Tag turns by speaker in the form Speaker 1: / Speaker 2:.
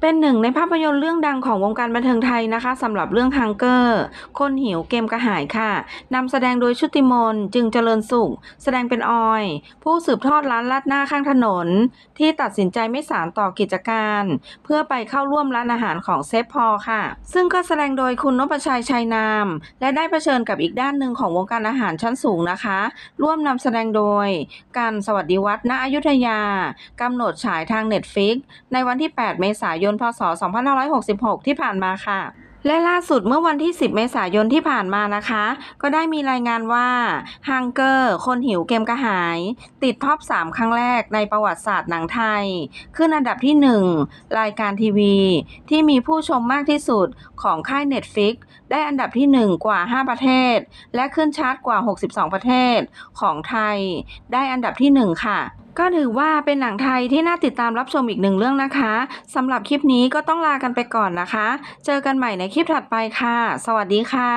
Speaker 1: เป็นหนึ่งในภาพยนตร์เรื่องดังของวงการบันเทิงไทยนะคะสำหรับเรื่องฮังเกอร์ คนหิวเกมกระหายค่ะนำแสดงโดยชุติมน จึงเจริญสุขแสดงเป็นออย ผู้สืบทอดร้านลาดหน้าข้างถนน ที่ตัดสินใจไม่สานต่อกิจการ เพื่อไปเข้าร่วมร้านอาหารของเซฟพอค่ะ ซึ่งก็แสดงโดยคุณนพชัยชัยนาม และได้เผชิญกับอีกด้านหนึ่งของวงการอาหารชั้นสูงนะคะ ร่วมนำแสดงโดยการสวัสดิวัฒนณอยุธยากำหนดฉายทางเน็ตฟิกในวันที่ 8 เมษายนนพศ2566 ที่ผ่านมาค่ะ และล่าสุดเมื่อวันที่ 10 เมษายนที่ผ่านมานะคะ ก็ได้มีรายงานว่าฮังเกอร์คนหิวเกมกระหาย ติดท็อป 3 ครั้งแรกในประวัติศาสตร์หนังไทย ขึ้นอันดับที่ 1 รายการทีวี ที่มีผู้ชมมากที่สุดของค่าย Netflix ได้อันดับที่ 1 กว่า 5 ประเทศ และขึ้นชาร์ตกว่า 62 ประเทศ ของไทย ได้อันดับที่ 1 ค่ะก็ถือว่าเป็นหนังไทยที่น่าติดตามรับชมอีกหนึ่งเรื่องนะคะสำหรับคลิปนี้ก็ต้องลากันไปก่อนนะคะ เจอกันใหม่ในคลิปถัดไปค่ะ สวัสดีค่ะ